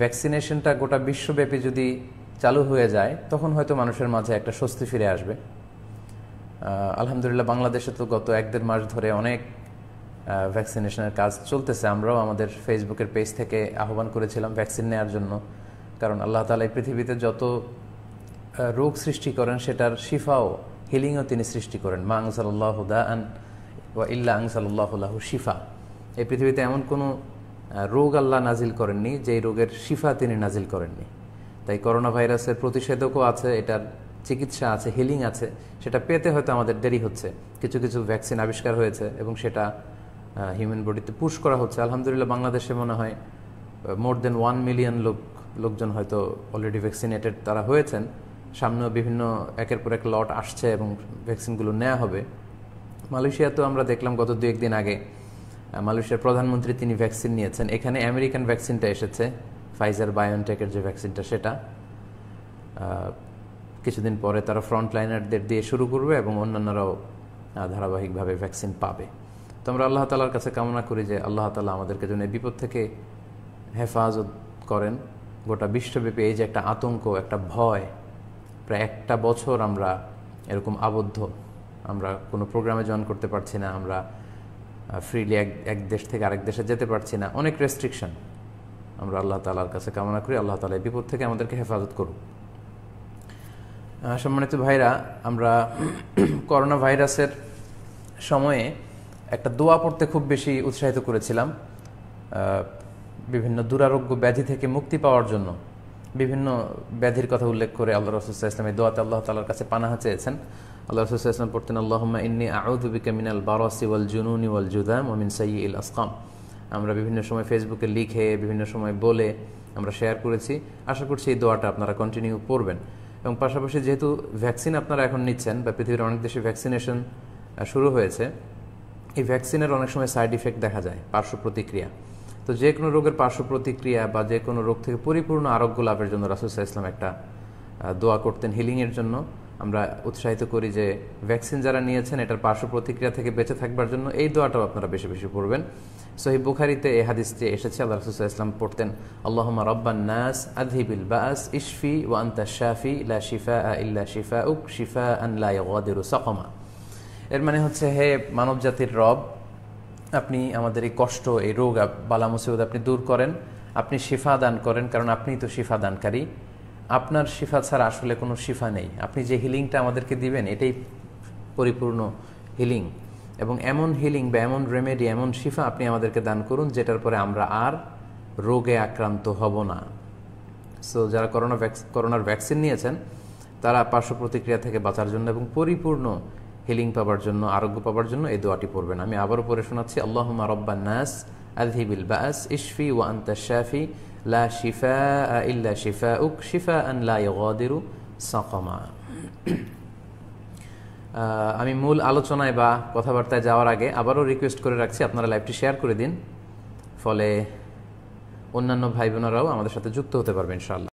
ভ্যাকসিনেশনটা গোটা বিশ্বব্যাপী যদি চালু হয়ে যায় তখন হয়তো মানুষের মাঝে একটা স্বস্তি ফিরে আসবে আলহামদুলিল্লাহ বাংলাদেশে তো গত এক দেড় মাস ধরে অনেক ভ্যাকসিনেশনের কাজ চলতেছে আমরাও আমাদের ফেসবুকের পেজ থেকে আহ্বান করেছিলাম ভ্যাকসিন নেওয়ার জন্য কারণ আল্লাহ তালা এই পৃথিবীতে যত রোগ সৃষ্টি করেন সেটার শিফাও হিলিংও তিনি সৃষ্টি করেন মা আংসাল্লাহ দা আন ওয়া ইল্লা আংসাল্লাহ শিফা এই পৃথিবীতে এমন কোনো রোগ আল্লাহ নাজিল করেননি যে রোগের শিফা তিনি নাজিল করেননি তাই করোনা ভাইরাসের প্রতিষেধকও আছে এটার চিকিৎসা আছে হিলিং আছে সেটা পেতে হয়তো আমাদের দেরি হচ্ছে কিছু কিছু ভ্যাকসিন আবিষ্কার হয়েছে এবং সেটা হিউম্যান বডিতে পুশ করা হচ্ছে আলহামদুলিল্লাহ বাংলাদেশে মনে হয় মোর দেন ওয়ান মিলিয়ন লোক লোকজন হয়তো অলরেডি ভ্যাকসিনেটেড তারা হয়েছেন সামনেও বিভিন্ন একের পর এক লট আসছে এবং ভ্যাকসিনগুলো নেওয়া হবে মালয়েশিয়াতেও আমরা দেখলাম গত দু একদিন আগে মালয়েশিয়ার প্রধানমন্ত্রী তিনি ভ্যাকসিন নিয়েছেন এখানে আমেরিকান ভ্যাকসিনটা এসেছে ফাইজার বায়োনটেকের যে ভ্যাকসিনটা সেটা কিছুদিন পরে তারা ফ্রন্টলাইনারদের দিয়ে শুরু করবে এবং অন্যান্যরাও ধারাবাহিকভাবে ভ্যাকসিন পাবে তো আমরা আল্লাহ তালার কাছে কামনা করি যে আল্লাহ তালা আমাদেরকে যেন বিপদ থেকে হেফাজত করেন গোটা বিশ্বব্যাপী এই যে একটা আতঙ্ক একটা ভয় প্রায় একটা বছর আমরা এরকম আবদ্ধ আমরা কোনো প্রোগ্রামে জয়েন করতে পারছি না আমরা ফ্রিলি এক এক দেশ থেকে আরেক দেশে যেতে পারছি না অনেক রেস্ট্রিকশন আমরা আল্লাহ তালার কাছে কামনা করি আল্লাহ তালা বিপদ থেকে আমাদেরকে হেফাজত করুক সম্মানিত ভাইরা আমরা করোনা ভাইরাসের সময়ে একটা দোয়া পড়তে খুব বেশি উৎসাহিত করেছিলাম বিভিন্ন দুরারোগ্য ব্যাধি থেকে মুক্তি পাওয়ার জন্য বিভিন্ন ব্যাধির কথা উল্লেখ করে আল্লাহ রসুল্লাহ ইসলামের দোয়াতে আল্লাহ তালার কাছে পানাহা চেয়েছেন আল্লাহ পড়তেন আল্লাহমা ইন্নি আউদুবিকা মিনাল বারাসি ওয়াল জুনুনি ওয়াল জুদাম ওমিন ইল আসকাম আমরা বিভিন্ন সময় ফেসবুকে লিখে বিভিন্ন সময় বলে আমরা শেয়ার করেছি আশা করছি এই দোয়াটা আপনারা কন্টিনিউ পড়বেন এবং পাশাপাশি যেহেতু ভ্যাকসিন আপনারা এখন নিচ্ছেন বা পৃথিবীর অনেক দেশে ভ্যাকসিনেশন শুরু হয়েছে এই ভ্যাকসিনের অনেক সময় সাইড ইফেক্ট দেখা যায় পার্শ্ব প্রতিক্রিয়া তো যে কোনো রোগের পার্শ্ব প্রতিক্রিয়া বা যে কোনো রোগ থেকে পরিপূর্ণ আরোগ্য লাভের জন্য রাসুসাহ ইসলাম একটা দোয়া করতেন হিলিংয়ের জন্য আমরা উৎসাহিত করি যে ভ্যাকসিন যারা নিয়েছেন এটার পার্শ্ব প্রতিক্রিয়া থেকে বেঁচে থাকবার জন্য এই দোয়াটাও আপনারা বেশি বেশি পড়বেন সহি বুখারিতে এ হাদিসটি এসেছে আল্লাহ রসুল ইসলাম পড়তেন আল্লাহমা রব্বান নাস আদহিবিল বাস ইশফি ওয়ান্তা শাফি লা শিফা ইল্লা শিফা উক শিফা লা ইগাদিরু সাকমা এর মানে হচ্ছে হে মানব জাতির রব আপনি আমাদের এই কষ্ট এই রোগ বালা মুসিবত আপনি দূর করেন আপনি শিফা দান করেন কারণ আপনি তো শিফা দানকারী আপনার শিফা ছাড়া আসলে কোনো শিফা নেই আপনি যে হিলিংটা আমাদেরকে দিবেন এটাই পরিপূর্ণ হিলিং এবং এমন হিলিং বা এমন রেমেডি এমন শিফা আপনি আমাদেরকে দান করুন যেটার পরে আমরা আর রোগে আক্রান্ত হব না সো যারা করোনা করোনার ভ্যাকসিন নিয়েছেন তারা পার্শ্ব প্রতিক্রিয়া থেকে বাঁচার জন্য এবং পরিপূর্ণ হিলিং পাওয়ার জন্য আরোগ্য পাবার জন্য এই দোয়াটি পড়বেন আমি আবারও পড়ে শোনাচ্ছি আল্লাহ রব্বা নাস আলহিবিল বাস ইশফি ওয়ান্তা আন্তা শাফি লা শিফা ইল্লা শিফা উক শিফা আন লা ইগাদিরু সকমা আমি মূল আলোচনায় বা কথাবার্তায় যাওয়ার আগে আবারও রিকোয়েস্ট করে রাখছি আপনারা লাইভটি শেয়ার করে দিন ফলে অন্যান্য ভাই বোনেরাও আমাদের সাথে যুক্ত হতে পারবে ইনশাল্লাহ